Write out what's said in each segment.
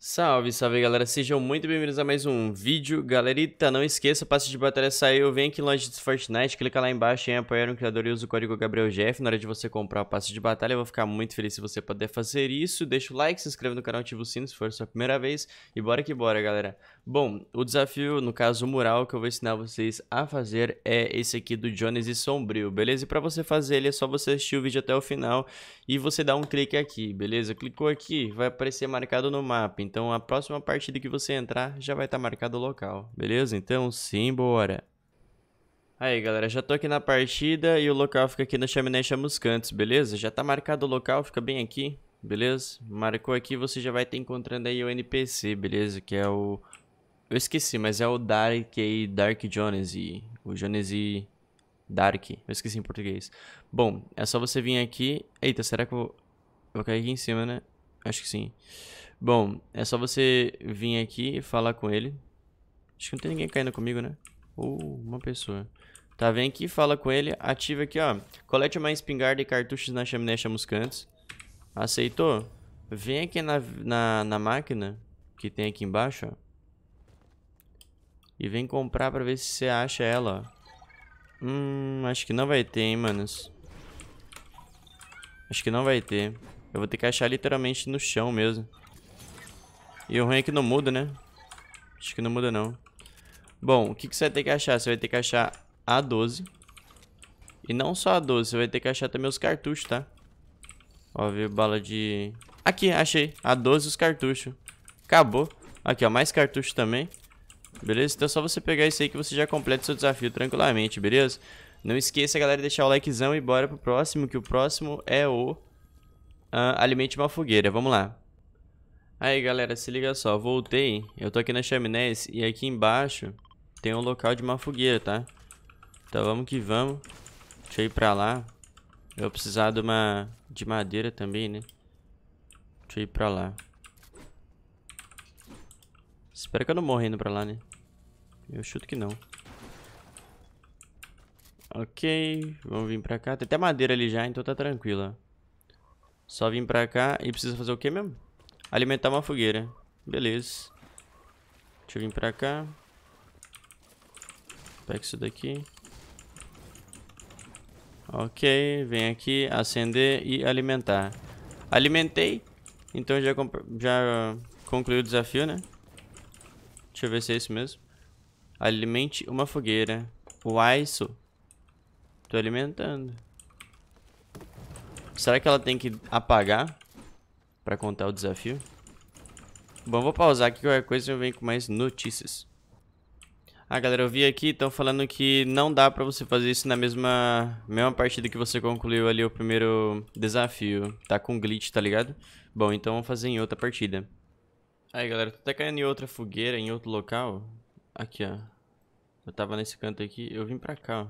Salve, salve galera, sejam muito bem-vindos a mais um vídeo. Galerita, não esqueça, passe de batalha saiu, vem aqui longe do Fortnite, clica lá embaixo em apoiar um criador e usa o código GabrielGF na hora de você comprar o passe de batalha. Eu vou ficar muito feliz se você puder fazer isso. Deixa o like, se inscreve no canal, ativa o sino se for a sua primeira vez e bora que bora, galera. Bom, o desafio, no caso o mural, que eu vou ensinar vocês a fazer é esse aqui do Jones e Sombrio, beleza? E para você fazer ele é só você assistir o vídeo até o final e você dar um clique aqui, beleza? Clicou aqui, vai aparecer marcado no mapa, então a próxima partida que você entrar já vai estar tá marcado o local, beleza? Então simbora! Aí galera, já tô aqui na partida e o local fica aqui na chaminé Chamuscantes, beleza? Já tá marcado o local, fica bem aqui, beleza? Marcou aqui, você já vai estar tá encontrando aí o NPC, beleza? Que é o eu esqueci, mas é o Dark Dark Jonesy. O Jonesy Dark. Eu esqueci em português. Bom, é só você vir aqui. Eita, será que eu vou. Eu vou cair aqui em cima, né? Acho que sim. Bom, é só você vir aqui e falar com ele. Acho que não tem ninguém caindo comigo, né? Ou uma pessoa. Tá, vem aqui, fala com ele, ativa aqui, ó. Colete uma espingarda e cartuchos na chaminé chamuscantes. Aceitou? Vem aqui na, na, na máquina que tem aqui embaixo, ó. E vem comprar pra ver se você acha ela. Hum, acho que não vai ter, hein, manos. Acho que não vai ter. Eu vou ter que achar literalmente no chão mesmo. E o ruim é que não muda, né? Acho que não muda, não. Bom, o que, que você vai ter que achar? Você vai ter que achar a 12. E não só a 12, você vai ter que achar também os cartuchos, tá? Ó, veio bala de... Aqui, achei. A 12 os cartuchos. Acabou. Aqui, ó, mais cartucho também. Beleza? Então é só você pegar isso aí que você já completa seu desafio tranquilamente, beleza? Não esqueça, galera, de deixar o likezão e bora pro próximo, que o próximo é o uh, Alimente uma Fogueira. Vamos lá. Aí, galera, se liga só. Voltei, eu tô aqui na chaminés e aqui embaixo tem um local de uma fogueira, tá? Então vamos que vamos. Deixa eu ir pra lá. Eu vou precisar de uma... de madeira também, né? Deixa eu ir pra lá. Espero que eu não morra indo pra lá, né? Eu chuto que não. Ok, vamos vir pra cá. Tem até madeira ali já, então tá tranquila. Só vir pra cá e precisa fazer o que mesmo? Alimentar uma fogueira. Beleza. Deixa eu vir pra cá. Pega isso daqui. Ok, vem aqui, acender e alimentar. Alimentei, então já, já concluiu o desafio, né? Deixa eu ver se é isso mesmo. Alimente uma fogueira. Uai, isso. Tô alimentando. Será que ela tem que apagar? Pra contar o desafio? Bom, vou pausar aqui qualquer coisa e eu venho com mais notícias. Ah, galera, eu vi aqui, estão falando que não dá pra você fazer isso na mesma, mesma partida que você concluiu ali o primeiro desafio. Tá com glitch, tá ligado? Bom, então vamos fazer em outra partida. Aí, galera, tô até caindo em outra fogueira, em outro local. Aqui, ó. Eu tava nesse canto aqui, eu vim pra cá, ó.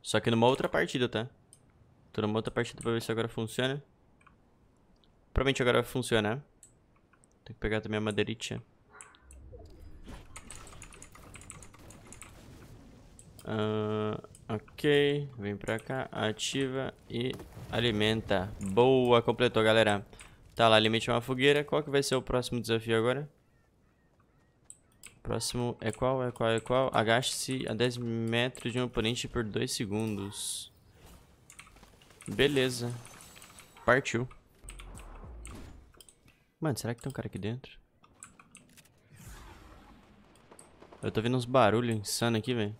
Só que numa outra partida, tá? Tô numa outra partida pra ver se agora funciona. Provavelmente agora vai funcionar. Tem que pegar também a madeiritinha. Uh, ah, ok, vem pra cá, ativa e alimenta. Boa, completou, galera. Tá lá, alimente uma fogueira. Qual que vai ser o próximo desafio agora? Próximo é qual, é qual, é qual? Agache-se a 10 metros de um oponente por 2 segundos. Beleza. Partiu. Mano, será que tem um cara aqui dentro? Eu tô vendo uns barulhos insanos aqui, velho.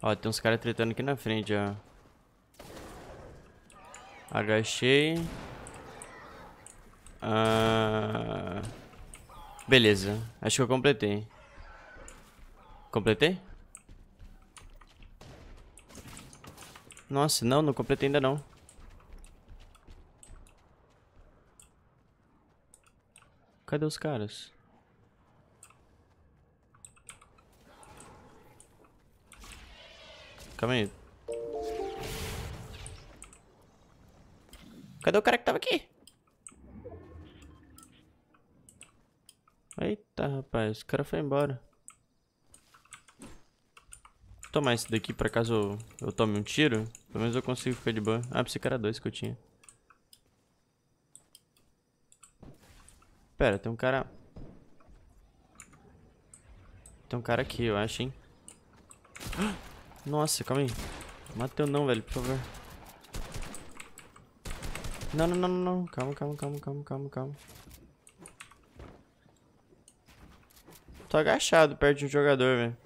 Ó, tem uns caras tretando aqui na frente, ó. Agachei. Ah, beleza, acho que eu completei. Completei? Nossa, não, não completei ainda não. Cadê os caras? Calma aí. Cadê o cara que tava aqui? Eita, rapaz, o cara foi embora. Vou tomar esse daqui pra caso eu, eu tome um tiro. Pelo menos eu consigo ficar de boa. Ah, esse cara era é dois que eu tinha. Pera, tem um cara... Tem um cara aqui, eu acho, hein. Nossa, calma aí. Mateu não, velho, por favor. Não, não, não, não, não. Calma, calma, calma, calma, calma, calma. Tô agachado perto de um jogador, velho.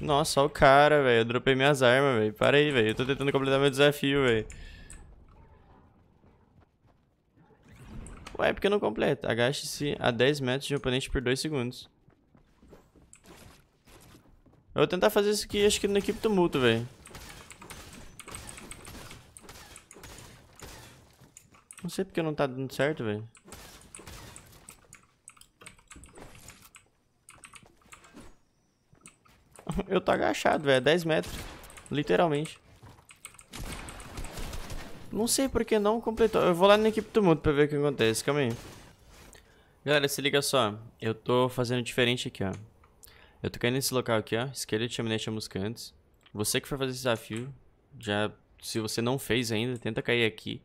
Nossa, olha o cara, velho. Eu dropei minhas armas, velho. Para aí, velho. Eu tô tentando completar meu desafio, velho. Ué, é por que não completa? Agache-se a 10 metros de oponente por 2 segundos. Eu vou tentar fazer isso aqui, acho que na equipe tumulto, velho. Não sei porque não tá dando certo, velho. Eu tô agachado, velho. 10 metros. Literalmente. Não sei porque não completou. Eu vou lá na equipe do mundo pra ver o que acontece. Calma aí. Galera, se liga só. Eu tô fazendo diferente aqui, ó. Eu tô caindo nesse local aqui, ó. de chaminete, chamuscantes. Você que for fazer esse desafio, já... Se você não fez ainda, tenta cair aqui.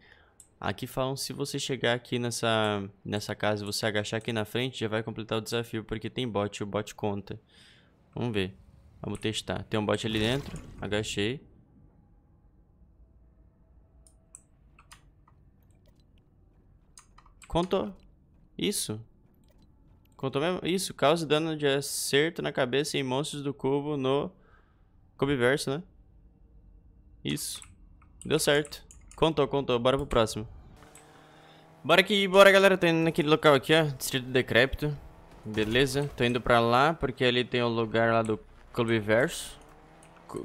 Aqui falam se você chegar aqui nessa, nessa casa e você agachar aqui na frente, já vai completar o desafio, porque tem bot e o bot conta. Vamos ver. Vamos testar. Tem um bot ali dentro. Agachei. Contou. Isso. Contou mesmo? Isso. Causa dano de acerto na cabeça em monstros do cubo no... Cubiverso, né? Isso. Deu certo. Contou, contou. Bora pro próximo. Bora aqui, bora galera. Tô indo naquele local aqui, ó. Distrito Decrépito. Beleza. Tô indo pra lá, porque ali tem o lugar lá do Clube Verso.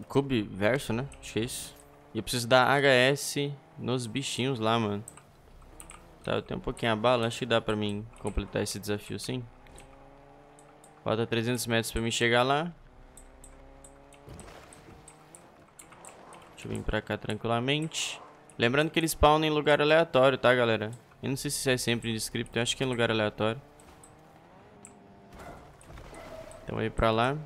Clube Verso, né? Acho que é isso. E eu preciso dar HS nos bichinhos lá, mano. Tá, eu tenho um pouquinho a bala. Acho que dá pra mim completar esse desafio, sim. Falta 300 metros pra mim chegar lá. Deixa eu vir pra cá tranquilamente. Lembrando que ele spawna em lugar aleatório, tá, galera? Eu não sei se isso é sempre em script, eu acho que é em lugar aleatório. Então, aí pra lá.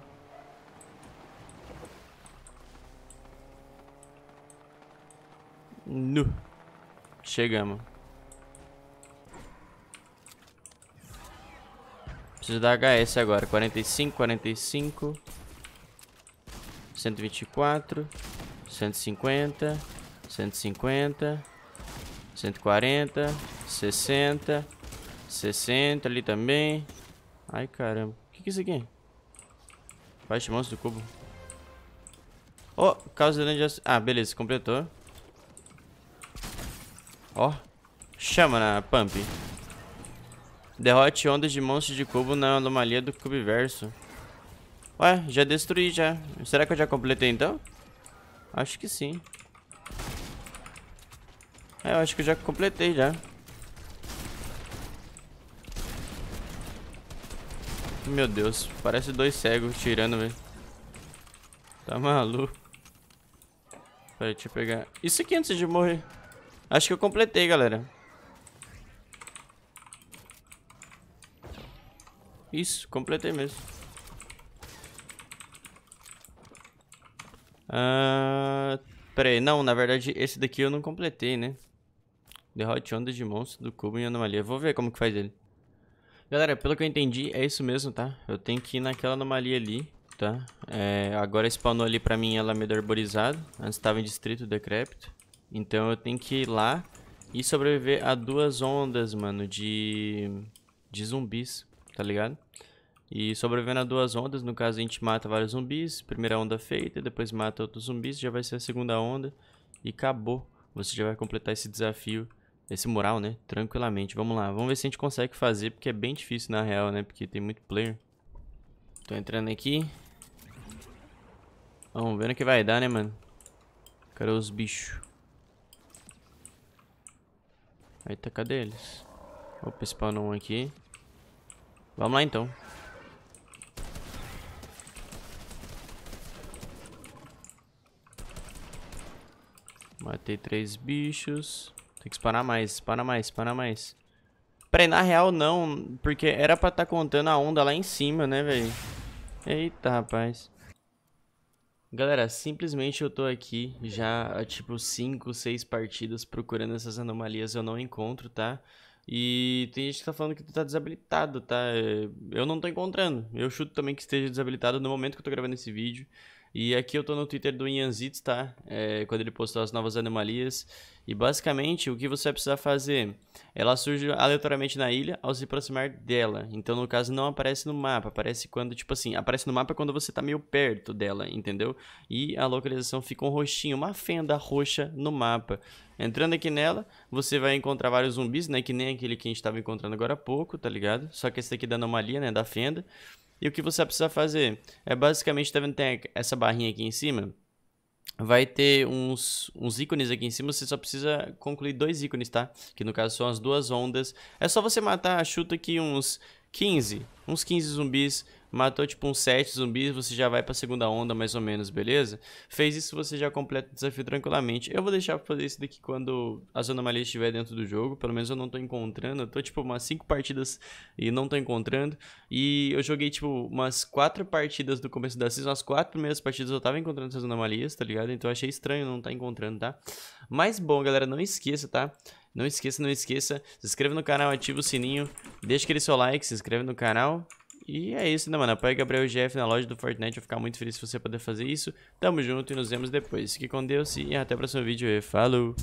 Nu. Chegamos. Preciso da HS agora. 45, 45. 124. 150. 150, 140, 60, 60 ali também. Ai, caramba. O que, que é isso aqui? Baixe monstro do cubo. Oh, causa de dano de... Ah, beleza, completou. Ó, oh, chama na pump. Derrote ondas de monstros de cubo na anomalia do cubiverso. Ué, já destruí já. Será que eu já completei então? Acho que sim. É, eu acho que já completei já. Meu Deus, parece dois cegos tirando, velho. Tá maluco. Peraí, deixa eu pegar. Isso aqui antes de morrer. Acho que eu completei, galera. Isso, completei mesmo. Ah, peraí, não, na verdade esse daqui eu não completei, né? Derrote ondas de monstro do cubo em anomalia. Vou ver como que faz ele. Galera, pelo que eu entendi, é isso mesmo, tá? Eu tenho que ir naquela anomalia ali, tá? É, agora spawnou ali pra mim ela meio arborizada. Antes tava em distrito decrépito. Então eu tenho que ir lá e sobreviver a duas ondas, mano, de, de zumbis, tá ligado? E sobrevivendo a duas ondas, no caso a gente mata vários zumbis, primeira onda feita, depois mata outros zumbis, já vai ser a segunda onda e acabou. Você já vai completar esse desafio esse mural, né? Tranquilamente. Vamos lá. Vamos ver se a gente consegue fazer, porque é bem difícil na real, né? Porque tem muito player. Tô entrando aqui. Vamos ver o que vai dar, né, mano? Cadê os bichos. Aí tá, cadê eles? Opa, spawnou um aqui. Vamos lá, então. Matei três bichos. Tem que spanar mais, spanar mais, spanar mais. Peraí, na real não, porque era pra estar tá contando a onda lá em cima, né, velho? Eita, rapaz. Galera, simplesmente eu tô aqui já há tipo 5, 6 partidas procurando essas anomalias, eu não encontro, tá? E tem gente que tá falando que tu tá desabilitado, tá? Eu não tô encontrando. Eu chuto também que esteja desabilitado no momento que eu tô gravando esse vídeo. E aqui eu tô no Twitter do Ianzitz, tá? É, quando ele postou as novas anomalias. E basicamente o que você vai precisar fazer? Ela surge aleatoriamente na ilha ao se aproximar dela. Então, no caso, não aparece no mapa. Aparece quando, tipo assim, aparece no mapa quando você tá meio perto dela, entendeu? E a localização fica um roxinho, uma fenda roxa no mapa. Entrando aqui nela, você vai encontrar vários zumbis, né? Que nem aquele que a gente estava encontrando agora há pouco, tá ligado? Só que esse daqui é da anomalia, né? Da fenda. E o que você precisa fazer é basicamente, tá vendo, tem essa barrinha aqui em cima? Vai ter uns, uns ícones aqui em cima, você só precisa concluir dois ícones, tá? Que no caso são as duas ondas. É só você matar, chuta aqui uns 15, uns 15 zumbis, matou tipo uns 7 zumbis, você já vai pra segunda onda mais ou menos, beleza? Fez isso, você já completa o desafio tranquilamente. Eu vou deixar pra fazer isso daqui quando a zona malia estiver dentro do jogo, pelo menos eu não tô encontrando, eu tô tipo umas 5 partidas e não tô encontrando. E eu joguei tipo umas 4 partidas do começo da season, as 4 primeiras partidas eu tava encontrando essas anomalias, tá ligado? Então eu achei estranho não tá encontrando, tá? Mas bom, galera, não esqueça, tá? Não esqueça, não esqueça. Se inscreva no canal, ativa o sininho. Deixa aquele seu like, se inscreve no canal. E é isso, né, mano? Apoie Gabriel GF na loja do Fortnite. Eu vou ficar muito feliz se você puder fazer isso. Tamo junto e nos vemos depois. Fique com Deus e até o próximo vídeo. falou!